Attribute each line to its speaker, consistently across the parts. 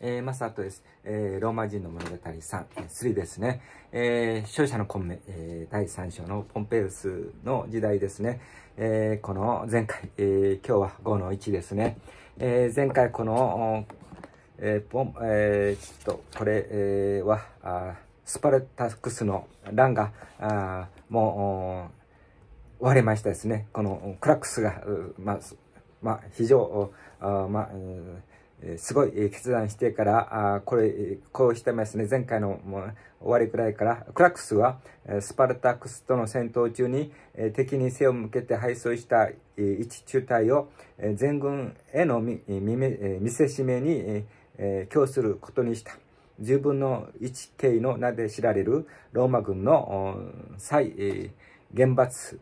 Speaker 1: えー、まずあとです、えー、ローマ人の物語3、3ですね、えー、勝者の混迷、えー、第3章のポンペウスの時代ですね、えー、この前回、えー、今日は5の1ですね、えー、前回この、えー、ポン、えー、ちょっとこれ、えー、は、あスパルタクスの乱が、あもう、割れましたですね。このクラックスが、まあ、まあ、非常、あまあ、うすごい決断してから、これ、こうしてますね。前回の終わりくらいから、クラクスはスパルタクスとの戦闘中に敵に背を向けて敗走した一中隊を全軍への見せしめに供することにした。10分の1系の名で知られるローマ軍の再原罰、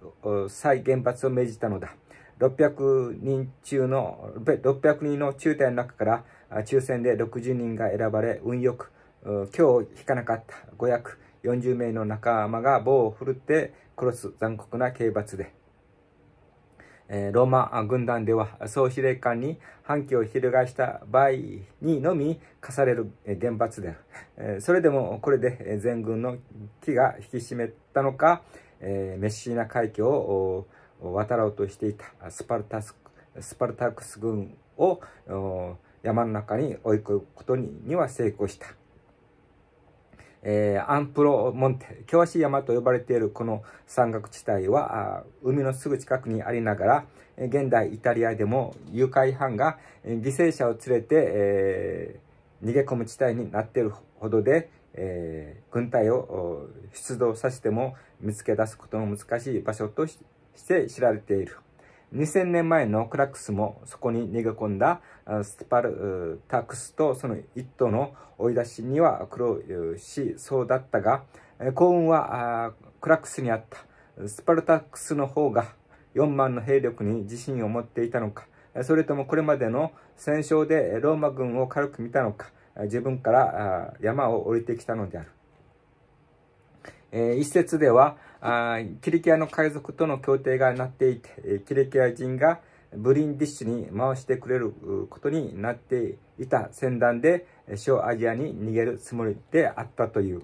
Speaker 1: 再原を命じたのだ。600人中の、600人の中点の中から抽選で60人が選ばれ、運よく、今日引かなかった540名の仲間が棒を振るって殺す残酷な刑罰で、えー、ローマ軍団では総司令官に反旗を翻した場合にのみ課される厳罰である、えー、それでもこれで全軍の気が引き締めたのか、えー、メッシーナ海峡を渡ろうとしていたスパルタススパルタクス軍を山の中に追い込むことにには成功した。えー、アンプロモンテ、険しい山と呼ばれているこの山岳地帯は、海のすぐ近くにありながら、現代イタリアでも誘拐犯が犠牲者を連れて、えー、逃げ込む地帯になっているほどで、えー、軍隊を出動させても見つけ出すことの難しい場所としてして知られている。2000年前のクラクスもそこに逃げ込んだスパルタクスとその一頭の追い出しには苦労しそうだったが、幸運はクラクスにあった。スパルタクスの方が4万の兵力に自信を持っていたのか、それともこれまでの戦勝でローマ軍を軽く見たのか、自分から山を降りてきたのである。一説では、キリキアの海賊との協定がなっていて、キリキア人がブリンディッシュに回してくれることになっていた船団で小アジアに逃げるつもりであったという、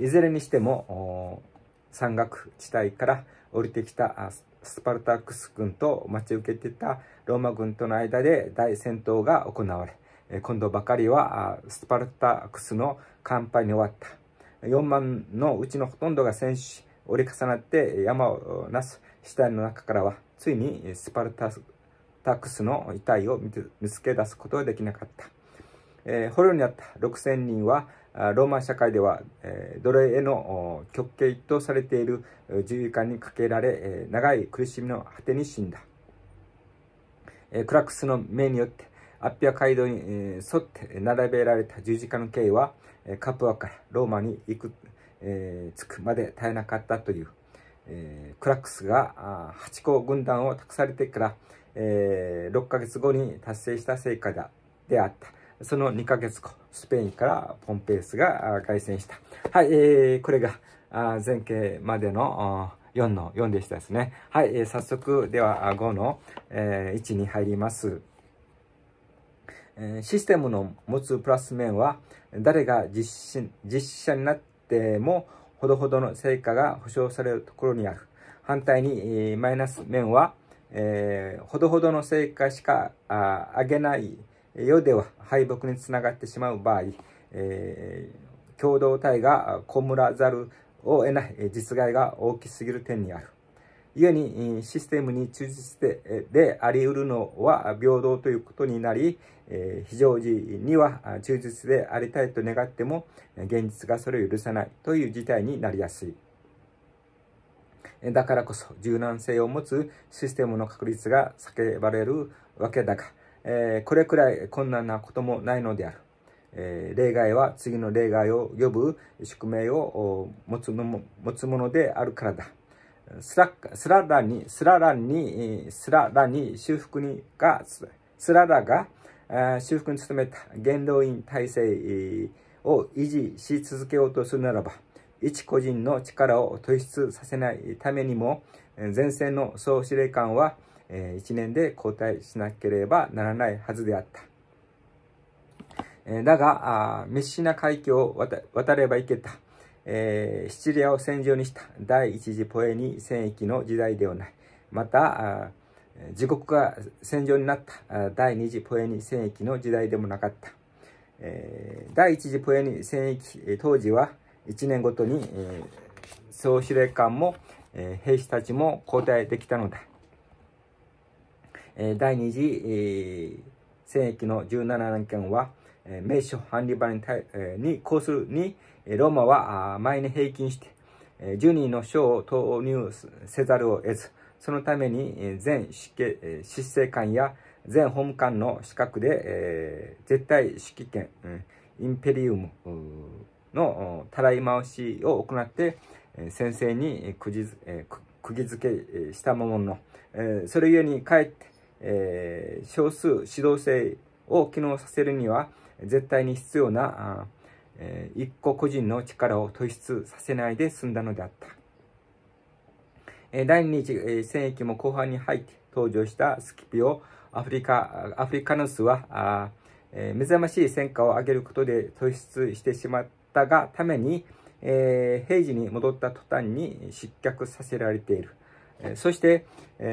Speaker 1: いずれにしても山岳地帯から降りてきたスパルタクス軍と待ち受けてたローマ軍との間で大戦闘が行われ今度ばかりはスパルタクスの乾杯に終わった4万のうちのほとんどが戦死折り重なって山をなす死体の中からはついにスパルタクスの遺体を見つけ出すことはできなかった、えー、捕虜になった6000人はローマ社会では、えー、奴隷への極刑とされている十字架にかけられ、えー、長い苦しみの果てに死んだ、えー、クラクスの命によってアッピア街道に沿って並べられた十字架の刑はカプアからローマに行くえー、つくまで絶えなかったという、えー、クラックスが8個軍団を託されてから、えー、6ヶ月後に達成した成果であった。その2ヶ月後、スペインからポンペイスが凱旋した。はい、えー、これが前景までの4の4でしたですね。はい、えー、早速、では5の、えー、1に入ります。システムの持つプラス面は誰が実施者になっててもほどほどの成果が保証されるところにある。反対に、マイナス面は、えー、ほどほどの成果しかあ上げないようでは敗北につながってしまう場合、えー、共同体がこむらざるを得ない実害が大きすぎる点にある。故に、システムに忠実でであり得るのは平等ということになり、非常時には忠実でありたいと願っても、現実がそれを許さないという事態になりやすい。だからこそ柔軟性を持つシステムの確立が叫ばれるわけだが、えこれくらい困難なこともないのである。え例外は次の例外を呼ぶ宿命を持つものであるからだ。スラスララに、スララに、スララに修復にが、スララが修復に努めた元老院体制を維持し続けようとするならば、一個人の力を突出させないためにも、前線の総司令官は1年で交代しなければならないはずであった。だが、密ッな海峡を渡ればいけた。えー、シチリアを戦場にした第一次ポエニ戦役の時代ではない。また、自国が戦場になった第二次ポエニ戦役の時代でもなかった。えー、第一次ポエニ戦役当時は1年ごとに、えー、総司令官も、えー、兵士たちも交代できたのだ。えー、第二次、えー、戦役の17年間は、えー、名所ハンリバににうするに、ローマは毎年平均して10人の賞を投入せざるを得ず、そのために全執政官や全法務官の資格で、絶対指揮権、インペリウムのたらい回しを行って、先生に釘付けしたものの、それゆえにかえって、えー、少数指導性を機能させるには絶対に必要なえー、一個個人の力を突出させないで済んだのであった。えー、第2次、えー、戦役も後半に入って登場したスキピオ、アフリカ、アフリカヌスは、あえー、目覚ましい戦果を上げることで突出してしまったがために、えー、平時に戻った途端に失脚させられている。そして、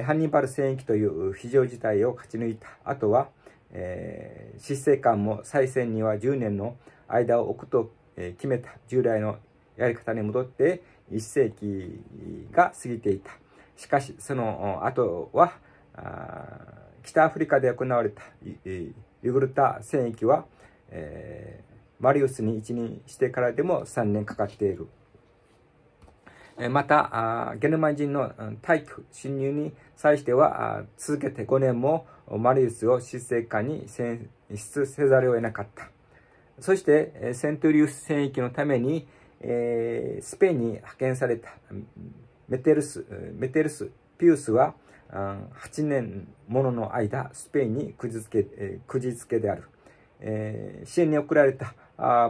Speaker 1: ハンニバル戦役という非常事態を勝ち抜いた後は、えー、執政官も再選には10年の間を置くと、え決めた従来のやり方に戻って1世紀が過ぎていた。しかし、その後は、北アフリカで行われたユグルタ戦役は、えー、マリウスに一任してからでも3年かかっている。また、ゲルマン人の大去、侵入に際しては、続けて5年もマリウスを執政下に選出せざるを得なかった。そして、セントリウス戦役のために、スペインに派遣されたメテルス、メテルス、ピウスは、8年ものの間、スペインにくじつけ、くじつけである。支援に送られた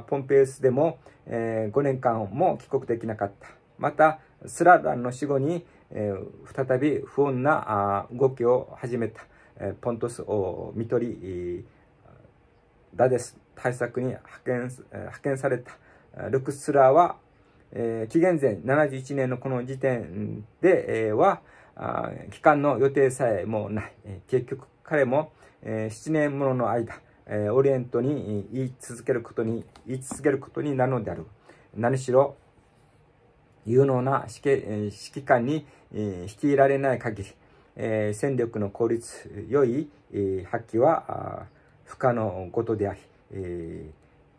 Speaker 1: ポンペウスでも、5年間も帰国できなかった。また、スラダンの死後に、えー、再び不穏な動きを始めた、えー、ポントスを見取り、ダデス対策に派遣派遣されたルクスラーは、えー、紀元前71年のこの時点で、えは帰還の予定さえもない、え結局彼も、えー、7年ものの間、えー、オリエントに言い続けることに言い続けることになるのである何しろ有能な指揮官に率いられない限り、戦力の効率良い、発揮は不可のことであり、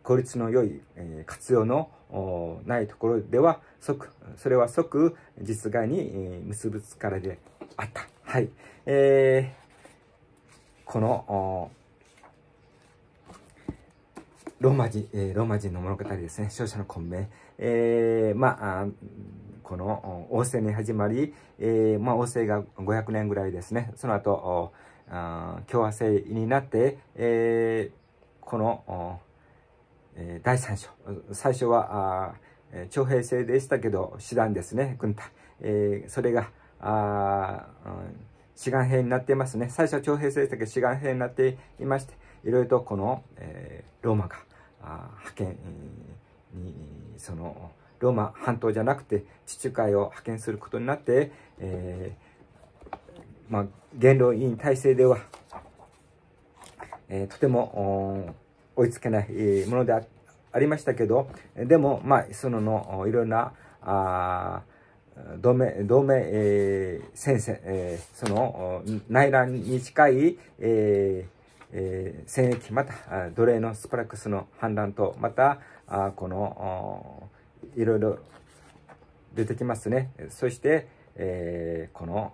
Speaker 1: 効率の良い、活用のないところでは即それは即実害に、結ぶからであった。はいえー、このローマ人、えー、ローマ人の物語ですね、勝者の混迷。えー、まあ、この、王政に始まり、えー、まあ、王政が500年ぐらいですね、その後、あ共和制になって、えー、この、えー、第3章、最初は、あ徴兵制でしたけど、師団ですね、軍隊。えー、それが、あ志願兵になっていますね。最初は徴兵制したけど志願兵になっていまして、いろいろとこの、えー、ローマが派遣に、その、ローマ半島じゃなくて地中海を派遣することになって、えー、まあ、元老委員体制では、えー、とても追いつけないものでありましたけどでも、まあ、そののいろんなあ同盟同盟、えー、戦線、えー、その内乱に近い、えーえー、戦役、また奴隷のスプラクスの反乱と、また、あこの、いろいろ出てきますね。そして、えー、この、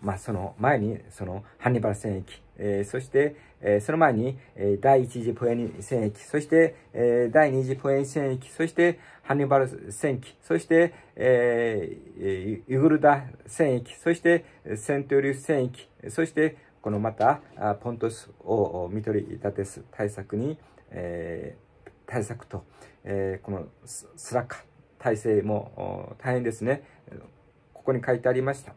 Speaker 1: まあ、その前に、そのハンニバル戦役、えー、そして、えー、その前に、えー、第1次ポエニ戦役、そして、えー、第2次ポエニ戦役、そして、ハンニバル戦役、そして、えー、イグルダ戦役、そして、セントリウス戦役、そして、このまたポントスを見取り立てす対策に、えー、対策と、えー、このスラッカ体制も大変ですねここに書いてありました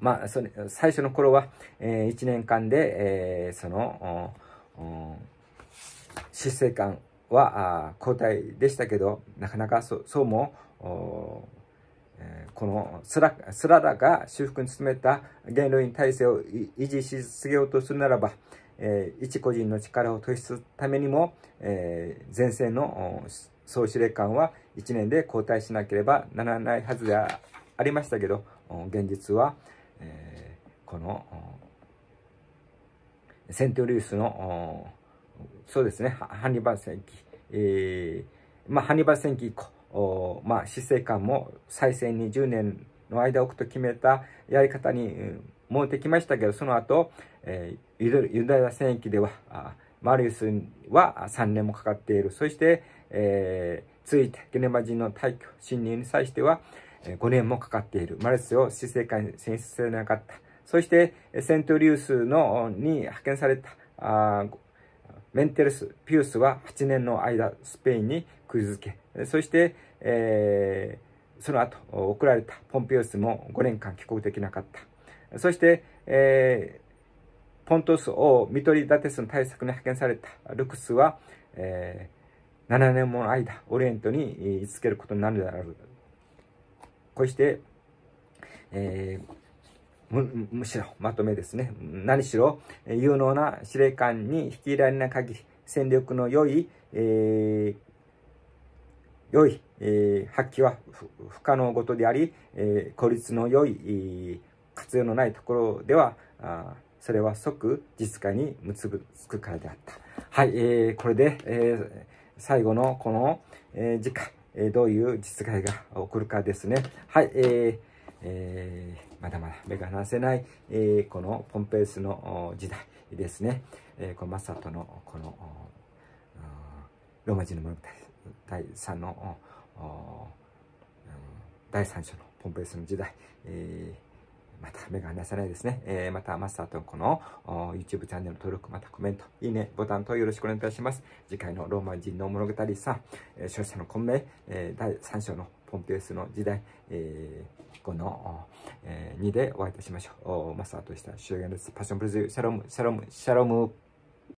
Speaker 1: まあそれ最初の頃は、えー、1年間で、えー、その執政官は交代でしたけどなかなかそそうもこのスラスララが修復に努めた元老院体制を維持し続けようとするならば、えー、一個人の力を突出するためにも、えー、前線の総司令官は1年で交代しなければならないはずでありましたけど現実は、えー、このセントリウスのそうですねハンニバル戦記、えー、まあハンニバル戦記以降まあ、死生観も再選に10年の間置くと決めたやり方に戻ってきましたけど、その後、えー、ユダヤ戦役では、マリウスは3年もかかっている。そして、えー、ついてゲネマ人の退去、侵入に際しては、5年もかかっている。マリウスを死生観に選出されなかった。そして、セントリウスのに派遣された、メンテルス、ピュースは8年の間、スペインに釘付け。そして、えー、その後、送られたポンピュースも5年間帰国できなかった。そして、えー、ポントスをミトリダテスの対策に派遣されたルクスは、えー、7年もの間、オリエントに居続けることになるである。こうして、えー、む、むしろ、まとめですね。何しろ、有能な司令官に率いられない限り、戦力の良い、えー、良い、えー、発揮は不可能ごとであり、えー、孤立の良い、えー、活用のないところでは、あそれは即実家に結ぶつくからであった。はい、えー、これで、えー、最後のこの、えー、次回、えー、どういう実害が起こるかですね。はい、えーえーまだまだ目が離せない、えー、このポンペイスの時代ですね、えー、このマサトのこのローマ人の物語第3の第3章のポンペイスの時代、えーまた目が離せないですね。えー、またマスターとこの YouTube チャンネル登録、またコメント、いいね、ボタンとよろしくお願いいたします。次回のローマ人の物語さん、えー、勝者の混迷、えー、第3章のポンペースの時代、えー、この、えー、2でお会いいたしましょう。マスターとした主演です。パッションプレゼン、シャロム、シャロム、シャロム。